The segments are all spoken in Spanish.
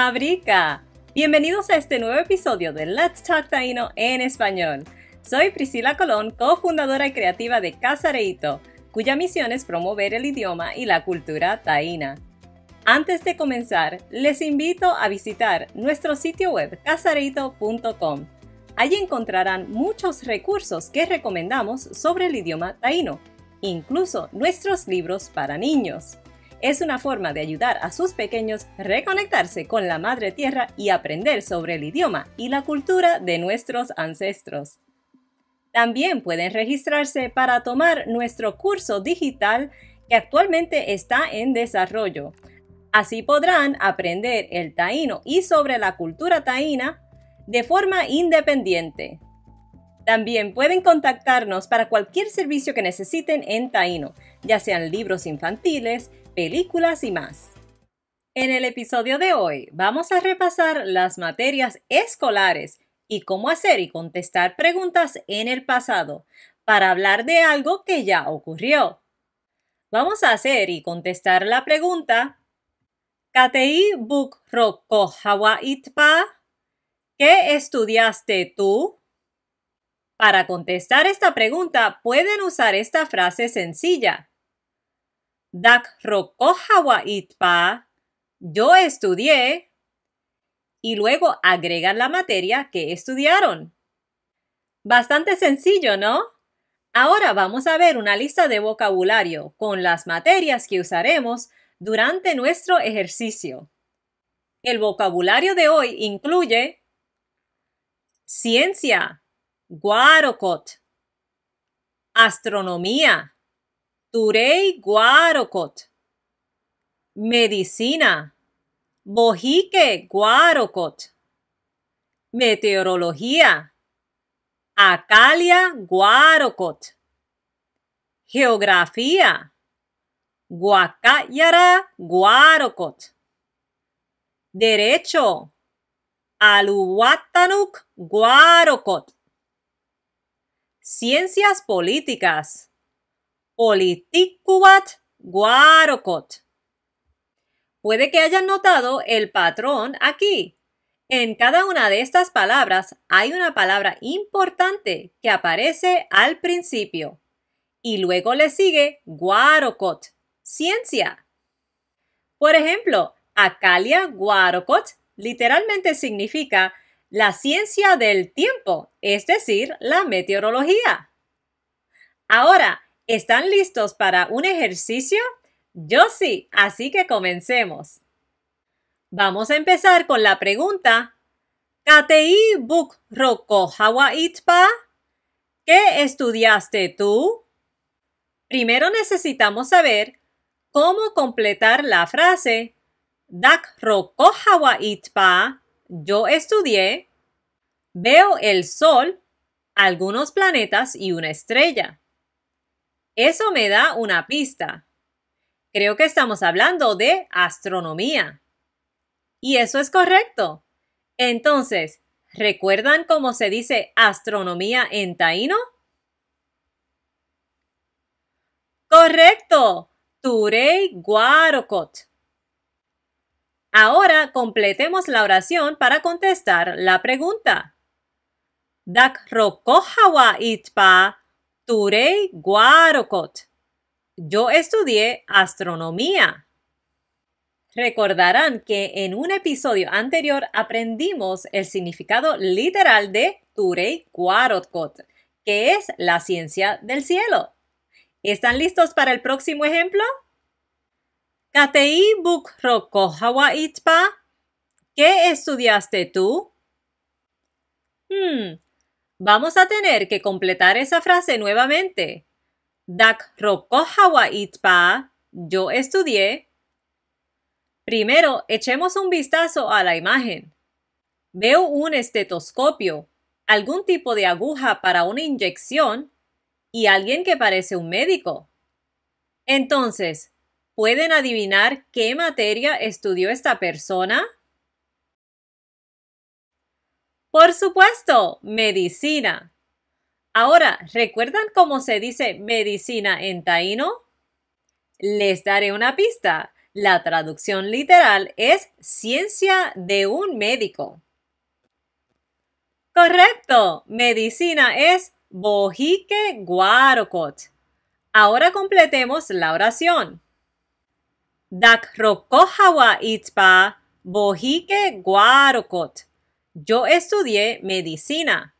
Fabrica. Bienvenidos a este nuevo episodio de Let's Talk Taino en español. Soy Priscila Colón, cofundadora y creativa de Casareito, cuya misión es promover el idioma y la cultura taína. Antes de comenzar, les invito a visitar nuestro sitio web casareito.com. Allí encontrarán muchos recursos que recomendamos sobre el idioma taíno, incluso nuestros libros para niños es una forma de ayudar a sus pequeños a reconectarse con la madre tierra y aprender sobre el idioma y la cultura de nuestros ancestros. También pueden registrarse para tomar nuestro curso digital que actualmente está en desarrollo. Así podrán aprender el taíno y sobre la cultura taína de forma independiente. También pueden contactarnos para cualquier servicio que necesiten en taíno, ya sean libros infantiles, películas y más. En el episodio de hoy vamos a repasar las materias escolares y cómo hacer y contestar preguntas en el pasado para hablar de algo que ya ocurrió. Vamos a hacer y contestar la pregunta ¿Qué estudiaste tú? Para contestar esta pregunta pueden usar esta frase sencilla. Dak rokohawa itpa, yo estudié, y luego agregan la materia que estudiaron. Bastante sencillo, ¿no? Ahora vamos a ver una lista de vocabulario con las materias que usaremos durante nuestro ejercicio. El vocabulario de hoy incluye ciencia, guarocot, astronomía, Turey guarocot. Medicina. Bojique guarocot. Meteorología. Acalia guarocot. Geografía. Guacayara guarocot. Derecho. Aluatanuk guarocot. Ciencias políticas politikuat guarocot. Puede que hayan notado el patrón aquí. En cada una de estas palabras hay una palabra importante que aparece al principio. Y luego le sigue guarocot, ciencia. Por ejemplo, Acalia guarocot literalmente significa la ciencia del tiempo, es decir, la meteorología. Ahora, ¿Están listos para un ejercicio? Yo sí, así que comencemos. Vamos a empezar con la pregunta. ¿Qué estudiaste tú? Primero necesitamos saber cómo completar la frase Dak roko itpa? Yo estudié. Veo el sol, algunos planetas y una estrella. Eso me da una pista. Creo que estamos hablando de astronomía. Y eso es correcto. Entonces, ¿recuerdan cómo se dice astronomía en taíno? Correcto. Turei Guarocot. Ahora completemos la oración para contestar la pregunta. Dak rokohawa itpa Turei Guarocot. Yo estudié astronomía. Recordarán que en un episodio anterior aprendimos el significado literal de Turei Guarocot, que es la ciencia del cielo. ¿Están listos para el próximo ejemplo? Katei Bukrokohawa Itpa. ¿Qué estudiaste tú? Hmm, Vamos a tener que completar esa frase nuevamente. Dak rokohawa itpa, yo estudié. Primero, echemos un vistazo a la imagen. Veo un estetoscopio, algún tipo de aguja para una inyección y alguien que parece un médico. Entonces, ¿pueden adivinar qué materia estudió esta persona? Por supuesto, medicina. Ahora, ¿recuerdan cómo se dice medicina en taíno? Les daré una pista. La traducción literal es ciencia de un médico. Correcto, medicina es bojique guarocot. Ahora completemos la oración. Dak itpa bojique guarocot. Yo estudié medicina.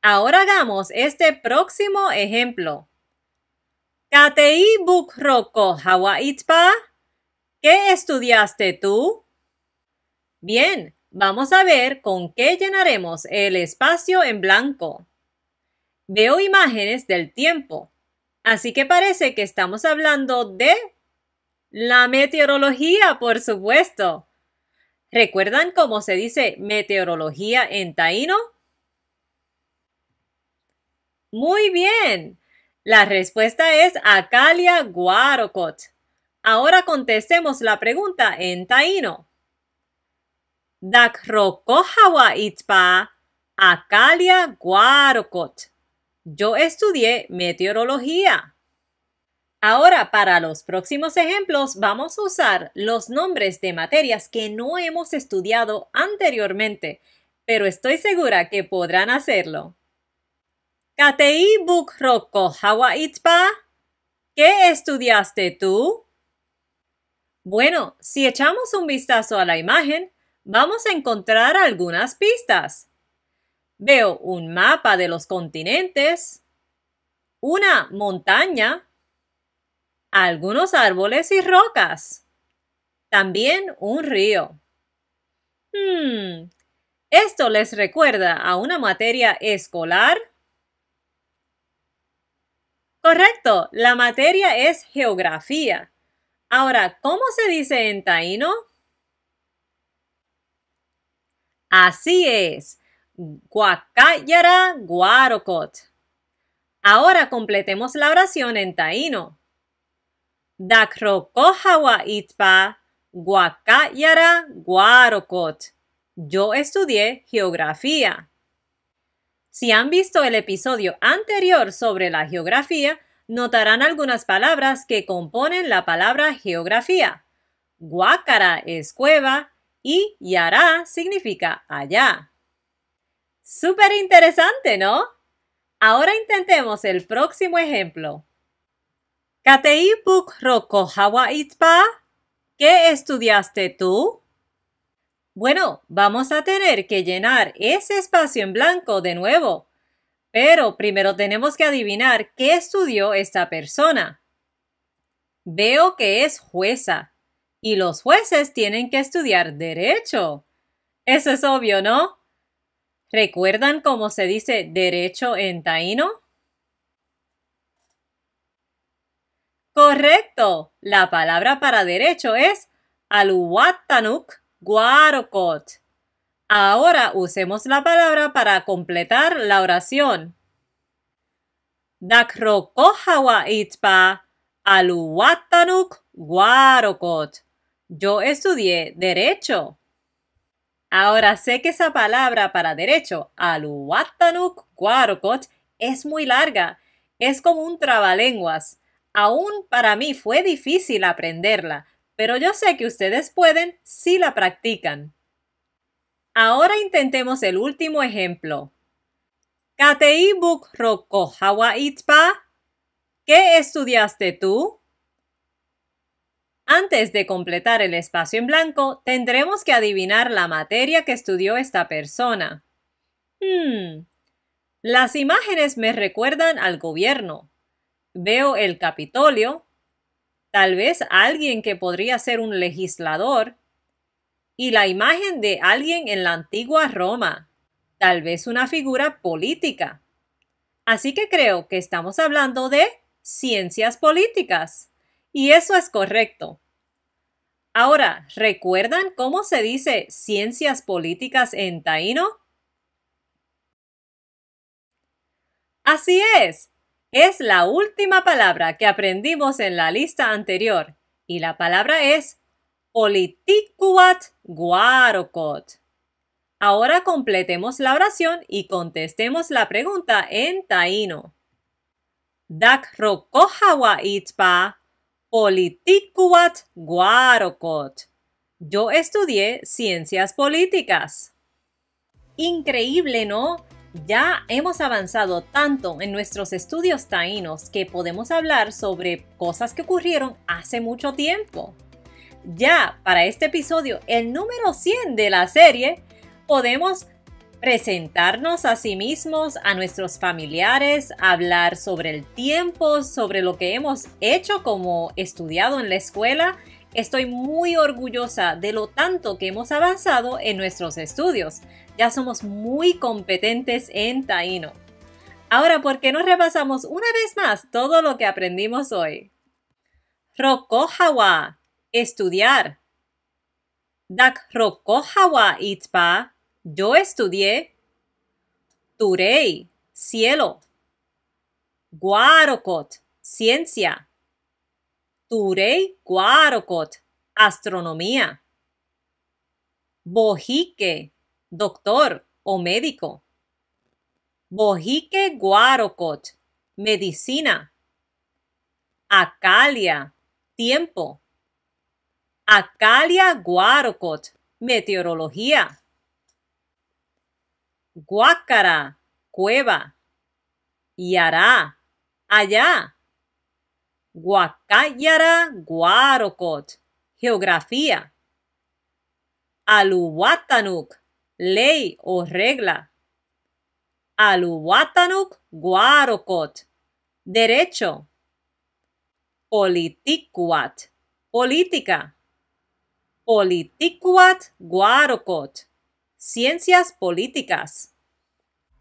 Ahora hagamos este próximo ejemplo. ¿Qué estudiaste tú? Bien, vamos a ver con qué llenaremos el espacio en blanco. Veo imágenes del tiempo, así que parece que estamos hablando de la meteorología, por supuesto. ¿Recuerdan cómo se dice meteorología en taíno? Muy bien. La respuesta es Acalia Guarocot. Ahora contestemos la pregunta en taíno. Dakrokohawa itpa Acalia Guarocot. Yo estudié meteorología. Ahora, para los próximos ejemplos, vamos a usar los nombres de materias que no hemos estudiado anteriormente, pero estoy segura que podrán hacerlo. Katei ¿qué estudiaste tú? Bueno, si echamos un vistazo a la imagen, vamos a encontrar algunas pistas. Veo un mapa de los continentes, una montaña, algunos árboles y rocas. También un río. Hmm, ¿Esto les recuerda a una materia escolar? Correcto, la materia es geografía. Ahora, ¿cómo se dice en taíno? Así es. Guacayara guarocot. Ahora completemos la oración en taíno. Dakrokohawa itpa, yara guarocot. Yo estudié geografía. Si han visto el episodio anterior sobre la geografía, notarán algunas palabras que componen la palabra geografía. Guácara es cueva y yara significa allá. Súper interesante, ¿no? Ahora intentemos el próximo ejemplo. ¿qué estudiaste tú? Bueno, vamos a tener que llenar ese espacio en blanco de nuevo. Pero primero tenemos que adivinar qué estudió esta persona. Veo que es jueza. Y los jueces tienen que estudiar derecho. Eso es obvio, ¿no? ¿Recuerdan cómo se dice derecho en taíno? Correcto. La palabra para derecho es aluwatanuk guarokot. Ahora usemos la palabra para completar la oración. Dakrokohawa itpa aluwatanuk guarokot. Yo estudié derecho. Ahora sé que esa palabra para derecho, aluwatanuk guarokot, es muy larga. Es como un trabalenguas. Aún para mí fue difícil aprenderla, pero yo sé que ustedes pueden si la practican. Ahora intentemos el último ejemplo. ¿Qué estudiaste tú? Antes de completar el espacio en blanco, tendremos que adivinar la materia que estudió esta persona. Hmm. Las imágenes me recuerdan al gobierno veo el Capitolio, tal vez alguien que podría ser un legislador, y la imagen de alguien en la antigua Roma, tal vez una figura política. Así que creo que estamos hablando de ciencias políticas. Y eso es correcto. Ahora, ¿recuerdan cómo se dice ciencias políticas en taíno? Así es. Es la última palabra que aprendimos en la lista anterior y la palabra es politikuat guarokot. Ahora completemos la oración y contestemos la pregunta en taíno. Dak rokohawa itpa politikuat guarokot. Yo estudié ciencias políticas. Increíble, ¿no? Ya hemos avanzado tanto en nuestros estudios taínos que podemos hablar sobre cosas que ocurrieron hace mucho tiempo. Ya para este episodio, el número 100 de la serie, podemos presentarnos a sí mismos, a nuestros familiares, hablar sobre el tiempo, sobre lo que hemos hecho como estudiado en la escuela Estoy muy orgullosa de lo tanto que hemos avanzado en nuestros estudios. Ya somos muy competentes en taíno. Ahora, ¿por qué no repasamos una vez más todo lo que aprendimos hoy? Rokohawa, estudiar. Dak rokohawa itpa, yo estudié. Turei, cielo. Guarocot, ciencia. Turei Guarocot, astronomía. Bojique, doctor o médico. Bojique Guarocot, medicina. Acalia, tiempo. Acalia Guarocot, meteorología. Guácara, cueva. Yará, allá. Guacayara Guarocot, geografía. Aluwatanuk, ley o regla. Aluwatanuk Guarocot, derecho. Politiquat política. Politiquat Guarocot, ciencias políticas.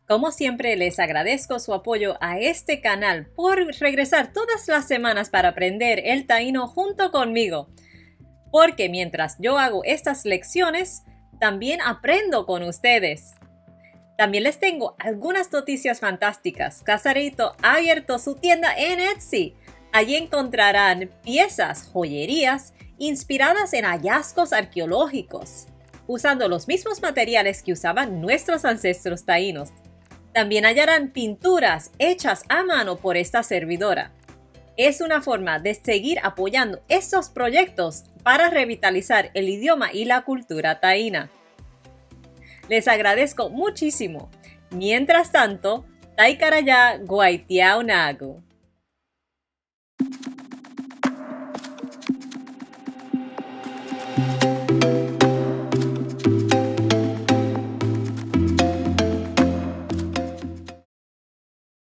Como siempre, les agradezco su apoyo a este canal por regresar todas las semanas para aprender el taíno junto conmigo. Porque mientras yo hago estas lecciones, también aprendo con ustedes. También les tengo algunas noticias fantásticas. Casarito ha abierto su tienda en Etsy. Allí encontrarán piezas, joyerías, inspiradas en hallazgos arqueológicos, usando los mismos materiales que usaban nuestros ancestros taínos. También hallarán pinturas hechas a mano por esta servidora. Es una forma de seguir apoyando estos proyectos para revitalizar el idioma y la cultura taína. Les agradezco muchísimo. Mientras tanto, taikaraya ya